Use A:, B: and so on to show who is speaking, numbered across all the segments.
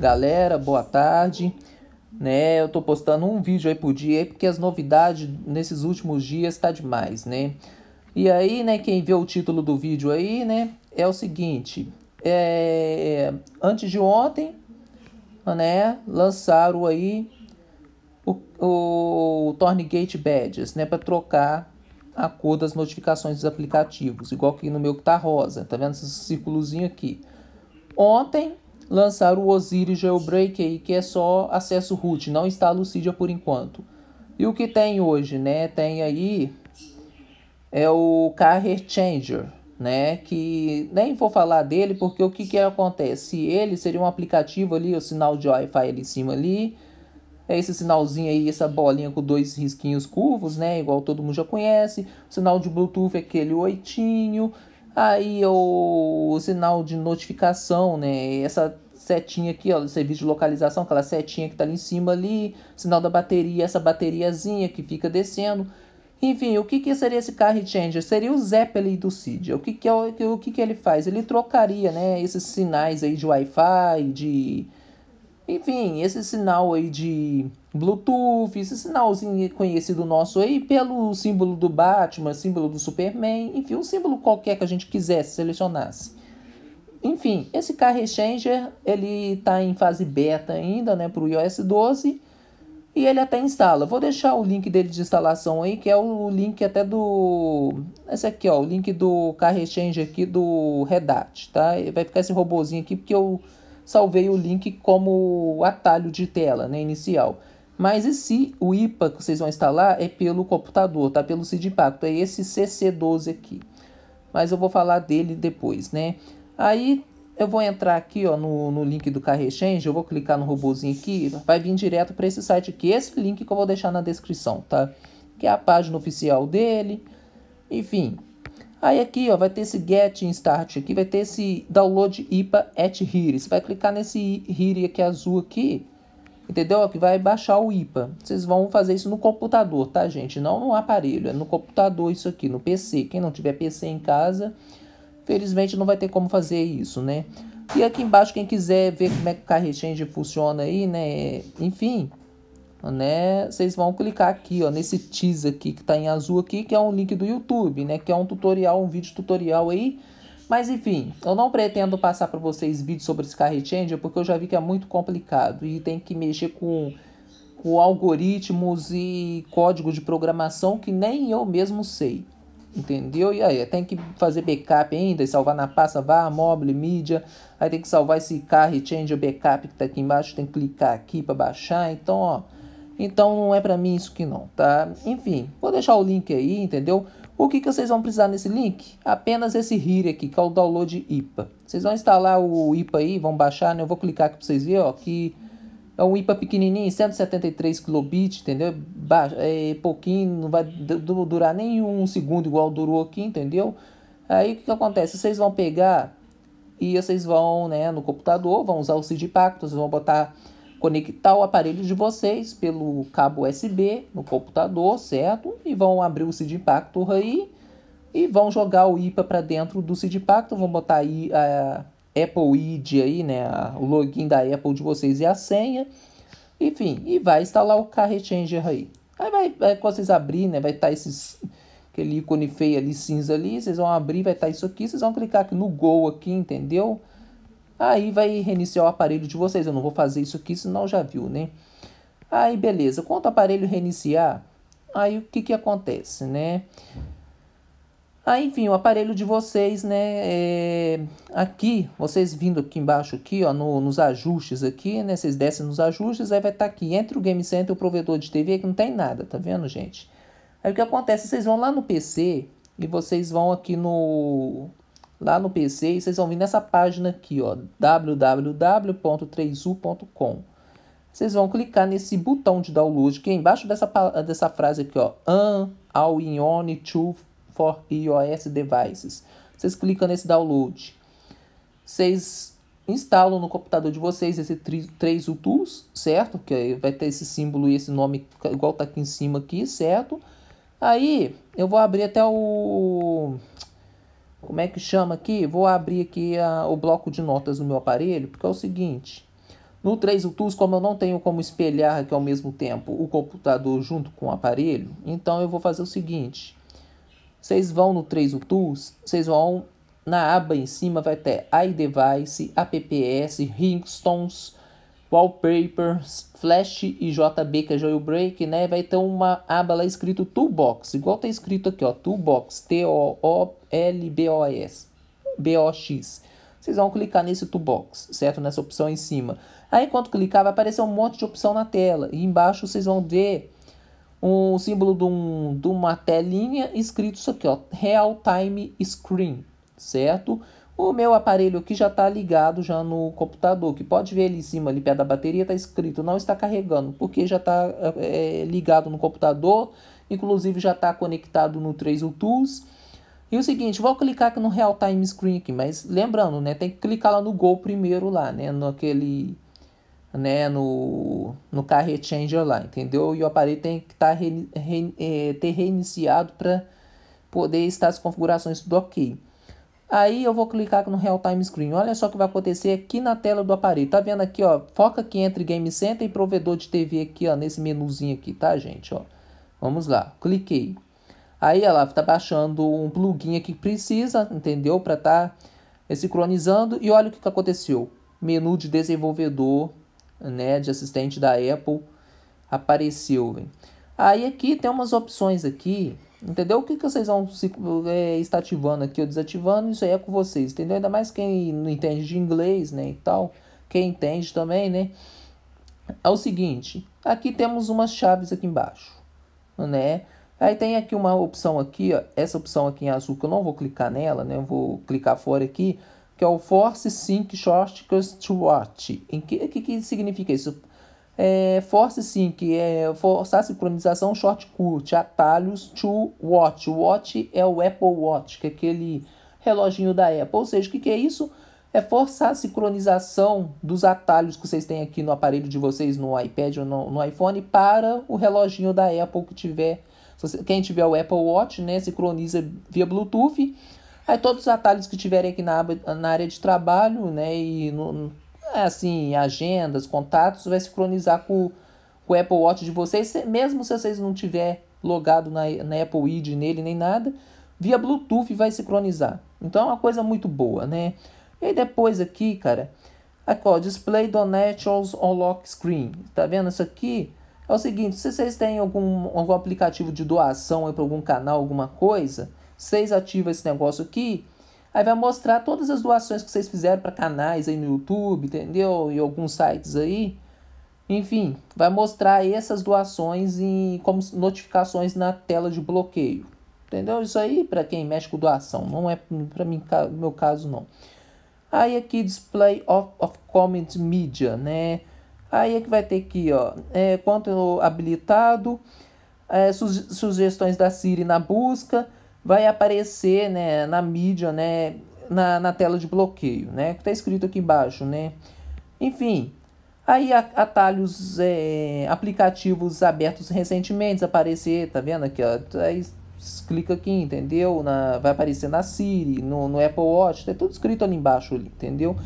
A: Galera, boa tarde. Né, eu tô postando um vídeo aí por dia aí porque as novidades nesses últimos dias tá demais, né? E aí, né, quem vê o título do vídeo aí, né, é o seguinte, é, antes de ontem, né, lançaram aí o, o, Tornigate Badges, né, para trocar a cor das notificações dos aplicativos, igual que no meu que tá rosa, tá vendo esse círculozinho aqui. Ontem lançar o Osiris Jailbreak aí, que é só acesso root, não está a Lucidia por enquanto. E o que tem hoje, né? Tem aí é o Carrier Changer, né? Que nem vou falar dele porque o que que acontece? Ele seria um aplicativo ali, o sinal de Wi-Fi ali em cima ali. É esse sinalzinho aí, essa bolinha com dois risquinhos curvos, né? Igual todo mundo já conhece. O sinal de Bluetooth é aquele oitinho. Aí o sinal de notificação, né? Essa setinha aqui, ó, do serviço de localização, aquela setinha que tá ali em cima ali, sinal da bateria, essa bateriazinha que fica descendo. Enfim, o que, que seria esse car changer? Seria o Zeppelin do Cid. O que, que, é, o que, que ele faz? Ele trocaria né, esses sinais aí de Wi-Fi, de. Enfim, esse sinal aí de Bluetooth, esse sinalzinho conhecido nosso aí, pelo símbolo do Batman, símbolo do Superman, enfim, um símbolo qualquer que a gente quisesse, selecionasse. Enfim, esse carro Exchanger ele está em fase beta ainda né, para o iOS 12 e ele até instala. Vou deixar o link dele de instalação aí, que é o link até do... Esse aqui, ó, o link do carro Exchanger aqui do Red Hat, tá? Vai ficar esse robozinho aqui porque eu salvei o link como atalho de tela, né, inicial. Mas esse, o IPA que vocês vão instalar é pelo computador, tá? Pelo seed impacto, é esse CC12 aqui. Mas eu vou falar dele depois, né? Aí eu vou entrar aqui ó, no, no link do Car eu vou clicar no robôzinho aqui, vai vir direto para esse site aqui, esse link que eu vou deixar na descrição, tá? Que é a página oficial dele, enfim. Aí aqui ó, vai ter esse Get Start aqui, vai ter esse Download IPA at HIRI. Você vai clicar nesse HIRI aqui azul aqui, entendeu? Que vai baixar o IPA. Vocês vão fazer isso no computador, tá gente? Não no aparelho, é no computador isso aqui, no PC. Quem não tiver PC em casa Felizmente não vai ter como fazer isso, né? E aqui embaixo, quem quiser ver como é que o Car Exchange funciona aí, né? Enfim, né? Vocês vão clicar aqui, ó, nesse teaser aqui que tá em azul aqui, que é um link do YouTube, né? Que é um tutorial, um vídeo tutorial aí. Mas enfim, eu não pretendo passar para vocês vídeos sobre esse Car Exchange, porque eu já vi que é muito complicado e tem que mexer com com algoritmos e código de programação que nem eu mesmo sei. Entendeu? E aí, tem que fazer backup ainda, salvar na pasta var, mobile, mídia. Aí tem que salvar esse carro change o backup que tá aqui embaixo, tem que clicar aqui para baixar. Então, ó, então não é para mim isso que não, tá? Enfim, vou deixar o link aí, entendeu? O que, que vocês vão precisar nesse link? Apenas esse RIR aqui, que é o download IPA. Vocês vão instalar o IPA aí, vão baixar, né? Eu vou clicar aqui para vocês verem, ó, que é um IPA pequenininho, 173 kilobits, entendeu? É pouquinho, não vai durar nem um segundo igual durou aqui, entendeu? Aí o que, que acontece? Vocês vão pegar e vocês vão né, no computador, vão usar o CID Pacto, vocês vão botar, conectar o aparelho de vocês pelo cabo USB no computador, certo? E vão abrir o CID Pacto aí e vão jogar o IPA para dentro do CID Pacto, vão botar aí a Apple ID aí, né, o login da Apple de vocês e a senha. Enfim, e vai instalar o Car Exchanger aí. Aí vai, vai quando vocês abrir, né, vai estar tá esses aquele ícone feio ali cinza ali, vocês vão abrir, vai estar tá isso aqui, vocês vão clicar aqui no Go aqui, entendeu? Aí vai reiniciar o aparelho de vocês. Eu não vou fazer isso aqui, senão já viu, né? Aí beleza, quando o aparelho reiniciar, aí o que que acontece, né? Aí, ah, enfim, o aparelho de vocês, né, é, aqui, vocês vindo aqui embaixo, aqui, ó, no, nos ajustes aqui, né, vocês descem nos ajustes, aí vai estar tá aqui, entre o Game Center e o provedor de TV, que não tem nada, tá vendo, gente? Aí o que acontece, vocês vão lá no PC e vocês vão aqui no... Lá no PC e vocês vão vir nessa página aqui, ó, www.3u.com. Vocês vão clicar nesse botão de download, que é embaixo dessa, dessa frase aqui, ó, an, all in on, to for iOS devices. Vocês clicam nesse download. Vocês instalam no computador de vocês esse 3U Tools, certo? Que vai ter esse símbolo e esse nome igual tá aqui em cima aqui, certo? Aí eu vou abrir até o... Como é que chama aqui? Vou abrir aqui a, o bloco de notas do meu aparelho, porque é o seguinte. No 3U Tools, como eu não tenho como espelhar aqui ao mesmo tempo o computador junto com o aparelho, então eu vou fazer o seguinte. Vocês vão no 3 o Tools, vocês vão na aba em cima vai ter iDevice, apps, ringstones, wallpapers, flash e JB que é jailbreak, né? Vai ter uma aba lá escrito toolbox, igual tá escrito aqui, ó, toolbox, T O O L B O S, B O X. Vocês vão clicar nesse toolbox, certo? Nessa opção em cima. Aí, enquanto clicar, vai aparecer um monte de opção na tela. E embaixo vocês vão ver um símbolo de, um, de uma telinha escrito isso aqui, ó, Real Time Screen, certo? O meu aparelho aqui já está ligado já no computador, que pode ver ali em cima, ali perto da bateria, está escrito não está carregando, porque já está é, eh, eh, ligado no computador, inclusive já está conectado no 3 Tools. E o seguinte, vou clicar aqui no Real Time Screen aqui, mas lembrando, né, tem que clicar lá no Gol primeiro lá, né, naquele né, no, no carro Changer lá, entendeu? E o aparelho tem que tá re, re, é, ter reiniciado para poder estar as configurações tudo OK. Aí eu vou clicar no Real Time Screen. Olha só o que vai acontecer aqui na tela do aparelho. Tá vendo aqui, ó? Foca aqui entre Game Center e provedor de TV aqui, ó, nesse menuzinho aqui, tá, gente, ó? Vamos lá. Cliquei. Aí ela tá baixando um plugin aqui que precisa, entendeu? Para tá sincronizando e olha o que, que aconteceu. Menu de desenvolvedor né, de assistente da Apple apareceu. Véio. Aí aqui tem umas opções aqui, entendeu? O que, que vocês vão se, é, estar ativando aqui ou desativando, isso aí é com vocês, entendeu? Ainda mais quem não entende de inglês, né, e tal, quem entende também, né? É o seguinte, aqui temos umas chaves aqui embaixo, né? Aí tem aqui uma opção aqui, ó, essa opção aqui em azul que eu não vou clicar nela, né? Eu vou clicar fora aqui, que é o Force Sync Shortcuts to Watch. O que, que, que significa isso? É, Force Sync é forçar a sincronização shortcut, atalhos to watch. Watch é o Apple Watch, que é aquele reloginho da Apple. Ou seja, o que, que é isso? É forçar a sincronização dos atalhos que vocês têm aqui no aparelho de vocês, no iPad ou no, no iPhone, para o reloginho da Apple que tiver. Quem tiver o Apple Watch, né, sincroniza via Bluetooth Aí todos os atalhos que tiverem aqui na, na área de trabalho, né, e no, é assim, agendas, contatos, vai sincronizar com, com o Apple Watch de vocês, mesmo se vocês não tiver logado na, na Apple ID nele nem nada, via Bluetooth vai sincronizar. Então é uma coisa muito boa, né? E aí depois aqui, cara, aqui ó, Display Naturals on Lock Screen. Tá vendo isso aqui? É o seguinte, se vocês têm algum, algum aplicativo de doação para algum canal, alguma coisa, vocês ativam esse negócio aqui. Aí vai mostrar todas as doações que vocês fizeram para canais aí no YouTube, entendeu? E alguns sites aí. Enfim, vai mostrar essas doações e como notificações na tela de bloqueio. Entendeu? Isso aí para quem mexe com doação, não é para mim meu caso não. Aí aqui display of, of comment media, né? Aí é que vai ter aqui, ó, é, quanto habilitado, é, su sugestões da Siri na busca, vai aparecer né, na mídia, né, na, na tela de bloqueio, né, que está escrito aqui embaixo. Né? Enfim, aí atalhos, é, aplicativos abertos recentemente aparecer, tá vendo aqui? Ó, tá aí clica aqui, entendeu? Na, vai aparecer na Siri, no, no Apple Watch, tá tudo escrito ali embaixo, ali, entendeu?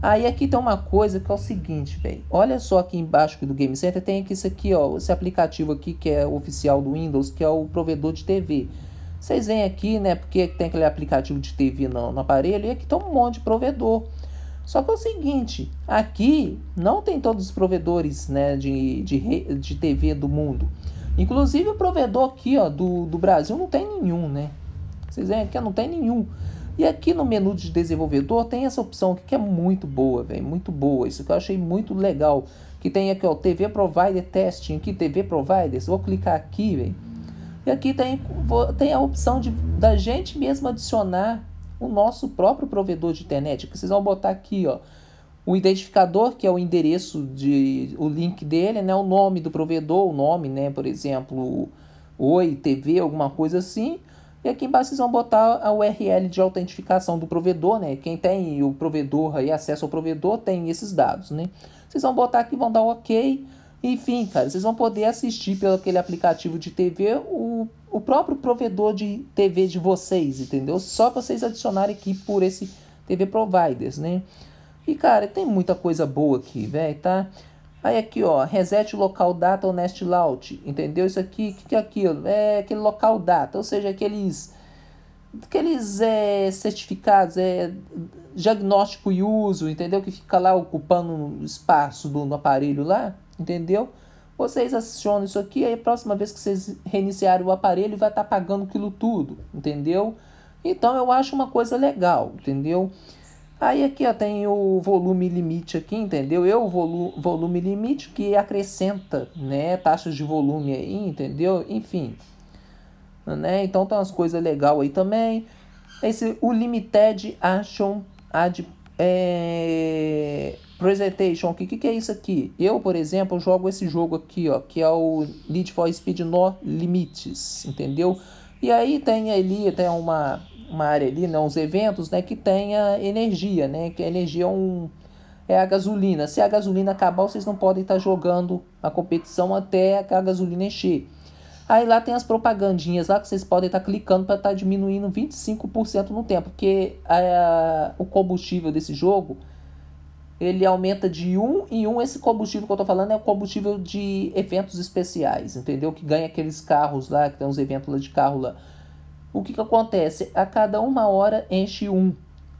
A: Aí aqui tem uma coisa que é o seguinte, velho. Olha só aqui embaixo do Game Center tem aqui isso aqui, ó, esse aplicativo aqui que é oficial do Windows, que é o provedor de TV. Vocês vêm aqui, né? Porque tem aquele aplicativo de TV no, no aparelho e aqui tem um monte de provedor. Só que é o seguinte, aqui não tem todos os provedores né, de, de, de TV do mundo. Inclusive o provedor aqui ó, do, do Brasil não tem nenhum, né? Vocês veem aqui, não tem nenhum. E aqui no menu de desenvolvedor tem essa opção aqui, que é muito boa, velho, muito boa. Isso que eu achei muito legal. Que tem aqui, ó, TV Provider Testing, aqui, TV Providers. Vou clicar aqui, velho. E aqui tem, tem a opção de, da gente mesmo adicionar o nosso próprio provedor de internet. Que vocês vão botar aqui, ó, o identificador, que é o endereço de o link dele, né, o nome do provedor, o nome, né, por exemplo, Oi TV, alguma coisa assim. E aqui embaixo vocês vão botar a URL de autentificação do provedor, né? Quem tem o provedor e acesso ao provedor tem esses dados, né? Vocês vão botar aqui, vão dar OK enfim, cara, vocês vão poder assistir pelo aquele aplicativo de TV o, o próprio provedor de TV de vocês, entendeu? Só vocês adicionarem aqui por esse TV Providers, né? E, cara, tem muita coisa boa aqui, velho, tá? Aí aqui, ó, reset local data ou nest layout, entendeu? Isso aqui, o que, que é aquilo? É aquele local data, ou seja, aqueles aqueles é, certificados, é, diagnóstico e uso, entendeu? Que fica lá ocupando espaço do, no aparelho lá. Entendeu? Vocês acionam isso aqui, aí a próxima vez que vocês reiniciarem o aparelho, vai estar tá pagando aquilo tudo, entendeu? Então eu acho uma coisa legal, entendeu? Aí aqui ó, tem o volume limite aqui, entendeu? Eu volu volume limite que acrescenta, né, taxas de volume aí, entendeu? Enfim. Né? Então tem umas coisas legais aí também. Esse o limited action ad é, Presentation, o que, que, é isso aqui? Eu, por exemplo, jogo esse jogo aqui, ó, que é o Need for Speed No Limites, entendeu? E aí tem ali, tem uma, uma área ali, né, uns eventos, né, que tem a energia, né, que a energia é um é a gasolina. Se a gasolina acabar, vocês não podem estar tá jogando a competição até a gasolina encher. Aí lá tem as propagandinhas lá que vocês podem estar tá clicando para estar tá diminuindo 25% no tempo, porque a, eh, o combustível desse jogo ele aumenta de 1 um em 1. Um. Esse combustível que eu tô falando é o combustível de eventos especiais, entendeu? Que ganha aqueles carros lá, que tem uns eventos lá de carro lá. O que que acontece? A cada uma hora enche um.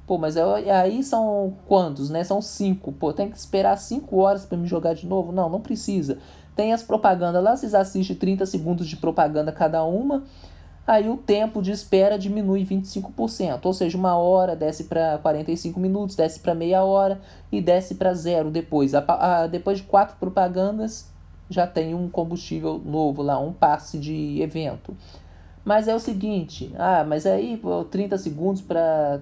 A: Pô, mas é, é, aí são quantos, né? São cinco. Pô, tem que esperar cinco horas para me jogar de novo? Não, não precisa. Tem as propagandas lá, vocês assistem 30 segundos de propaganda cada uma aí o tempo de espera diminui 25%, ou seja, uma hora desce para 45 minutos, desce para meia hora e desce para zero depois. A, a, depois de quatro propagandas, já tem um combustível novo lá, um passe de evento. Mas é o seguinte, ah, mas aí 30 segundos para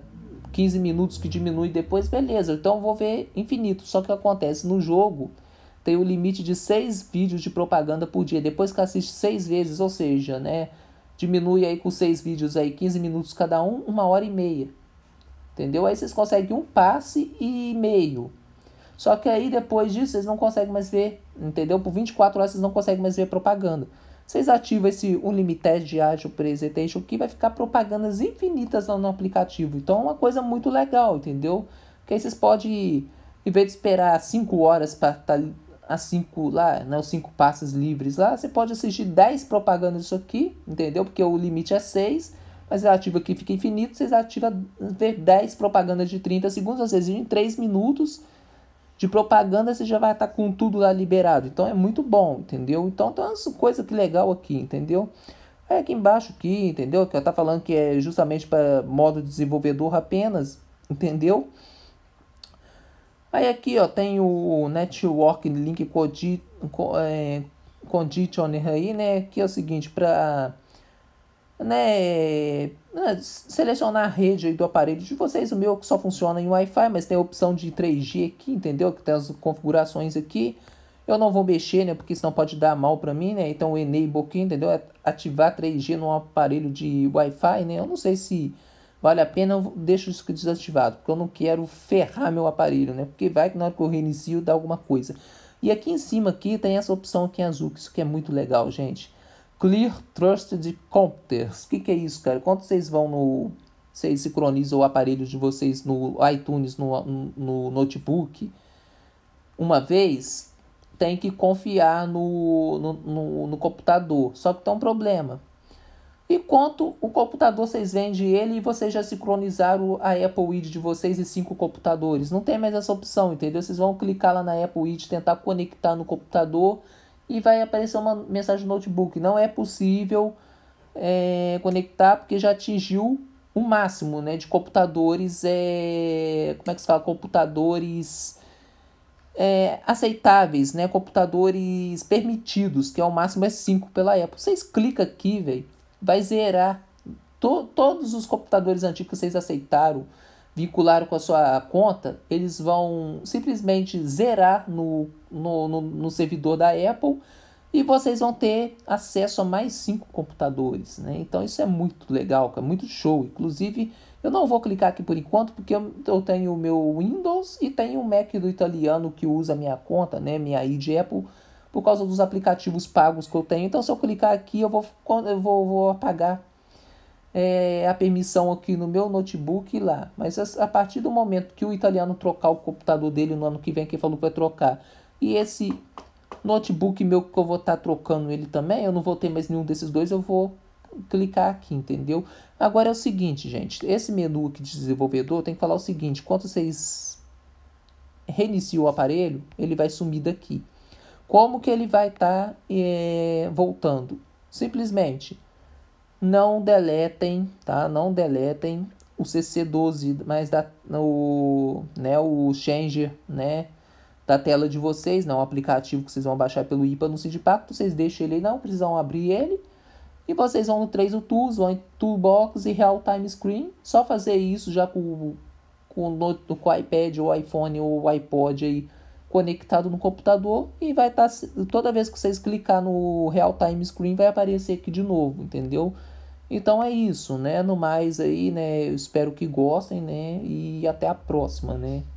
A: 15 minutos que diminui depois, beleza, então vou ver infinito. Só que acontece no jogo tem o limite de 6 vídeos de propaganda por dia. Depois que assiste 6 vezes, ou seja, né, Diminui aí com seis vídeos aí, 15 minutos cada um, uma hora e meia. Entendeu? Aí vocês conseguem um passe e meio. Só que aí depois disso vocês não conseguem mais ver, entendeu? Por 24 horas vocês não conseguem mais ver propaganda. Vocês ativam esse Unlimited de Agile Presentation que vai ficar propagandas infinitas no aplicativo. Então é uma coisa muito legal, entendeu? Porque aí vocês podem, em vez de esperar 5 horas para estar tá as cinco lá, né, os cinco passos livres lá, você pode assistir 10 propagandas disso aqui, entendeu? Porque o limite é 6, mas você ativa aqui, fica infinito, vocês ativam ver 10 propagandas de 30 segundos, às vezes em 3 minutos de propaganda você já vai estar tá com tudo lá liberado. Então é muito bom, entendeu? Então tem umas coisa que legal aqui, entendeu? É aqui embaixo aqui, entendeu? Que eu tá falando que é justamente para modo desenvolvedor apenas, entendeu? Aí aqui ó, tem o Network Link é, Conditioner aí, né? Que é o seguinte, para né, é, selecionar a rede do aparelho de vocês. O meu só funciona em Wi-Fi, mas tem a opção de 3G aqui, entendeu? Que tem as configurações aqui. Eu não vou mexer, né? Porque senão pode dar mal para mim, né? Então, enable aqui, entendeu? É ativar 3G num aparelho de Wi-Fi, né? Eu não sei se vale a pena, eu deixo isso desativado, porque eu não quero ferrar meu aparelho, né? Porque vai que na hora que eu reinicio dá alguma coisa. E aqui em cima aqui tem essa opção aqui em azul, que isso que é muito legal, gente. Clear Trusted Computers. O que, que é isso, cara? Quando vocês vão no... Vocês sincronizam o aparelho de vocês no iTunes, no, no notebook, uma vez, tem que confiar no, no, no, no computador. Só que tem tá um problema e quanto o computador vocês vendem ele e vocês já sincronizaram a Apple ID de vocês e cinco computadores? Não tem mais essa opção, entendeu? Vocês vão clicar lá na Apple ID, tentar conectar no computador e vai aparecer uma mensagem notebook. Não é possível é, conectar porque já atingiu o máximo né, de computadores. É, como é que se fala? Computadores é, aceitáveis, né? Computadores permitidos, que é o máximo é 5 pela Apple. Vocês clicam aqui, velho vai zerar to todos os computadores antigos que vocês aceitaram, vincularam com a sua conta, eles vão simplesmente zerar no, no, no, no servidor da Apple e vocês vão ter acesso a mais cinco computadores, né? Então isso é muito legal, é muito show. Inclusive, eu não vou clicar aqui por enquanto porque eu, eu tenho o meu Windows e tenho o Mac do italiano que usa minha conta, né? Minha ID Apple por causa dos aplicativos pagos que eu tenho. Então, se eu clicar aqui, eu vou, eu vou, vou apagar é, a permissão aqui no meu notebook lá. Mas a partir do momento que o italiano trocar o computador dele no ano que vem, que falou que vai trocar, e esse notebook meu que eu vou estar tá trocando ele também, eu não vou ter mais nenhum desses dois, eu vou clicar aqui, entendeu? Agora é o seguinte, gente, esse menu aqui de desenvolvedor tem que falar o seguinte, quando vocês reiniciam o aparelho, ele vai sumir daqui. Como que ele vai estar tá, é, voltando? Simplesmente não deletem, tá? Não deletem o CC12, mas da, o, né, o changer, né? Da tela de vocês, não o aplicativo que vocês vão baixar pelo IPA no Sidpacto, vocês deixam ele aí, não precisam abrir ele. E vocês vão no 3 o Tools, vão em Toolbox e Real Time Screen. Só fazer isso já com, com, com o iPad, ou iPhone, ou iPod aí conectado no computador e vai estar tá, toda vez que vocês clicar no real time screen vai aparecer aqui de novo, entendeu? Então é isso, né? No mais aí, né? Eu espero que gostem, né? E até a próxima, né?